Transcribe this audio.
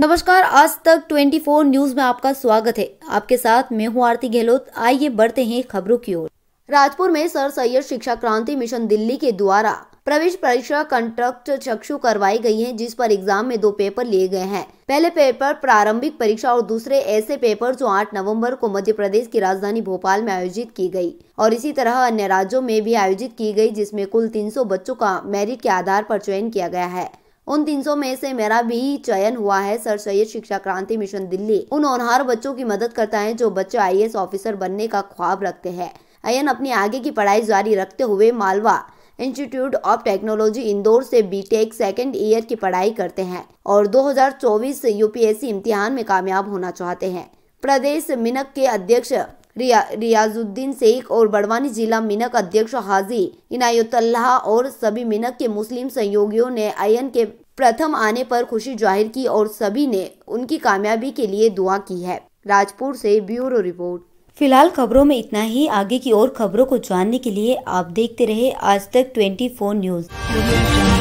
नमस्कार आज तक 24 न्यूज में आपका स्वागत है आपके साथ मैं हूं आरती गहलोत आइए बढ़ते हैं खबरों की ओर राजपुर में सर सैयद शिक्षा क्रांति मिशन दिल्ली के द्वारा प्रवेश परीक्षा कंट्रक्ट चक्षु करवाई गई है जिस पर एग्जाम में दो पेपर लिए गए हैं पहले पेपर प्रारंभिक परीक्षा और दूसरे ऐसे पेपर जो 8 नवंबर को मध्य प्रदेश की राजधानी भोपाल में आयोजित की गई और इसी तरह अन्य राज्यों में भी आयोजित की गई जिसमें कुल 300 बच्चों का मेरिट के आधार पर चयन किया गया है उन 300 में से मेरा भी चयन हुआ है सर सैयद शिक्षा क्रांति मिशन दिल्ली उन होनहार बच्चों की मदद करता है जो बच्चे आई ऑफिसर बनने का ख्वाब रखते हैं अयन अपनी आगे की पढ़ाई जारी रखते हुए Malwa institute of technology Indore से बीटेक सेकेंड ईयर की पढ़ाई करते हैं और 2024 यूपीएससी इम्तिहान में कामयाब होना चाहते हैं प्रदेश मिनक के अध्यक्ष रिया, रियाजुद्दीन शेख और बड़वानी जिला मिनक अध्यक्ष हाजी इनायतुल्लाह और सभी मिनक के मुस्लिम सहयोगियों ने आयन के प्रथम आने पर खुशी जाहिर की और सभी ने उनकी कामयाबी के लिए दुआ की है राजपुर से ब्यूरो रिपोर्ट फिलहाल खबरों में इतना ही आगे की और खबरों को जानने के लिए आप देखते रहे आज तक फोर न्यूज़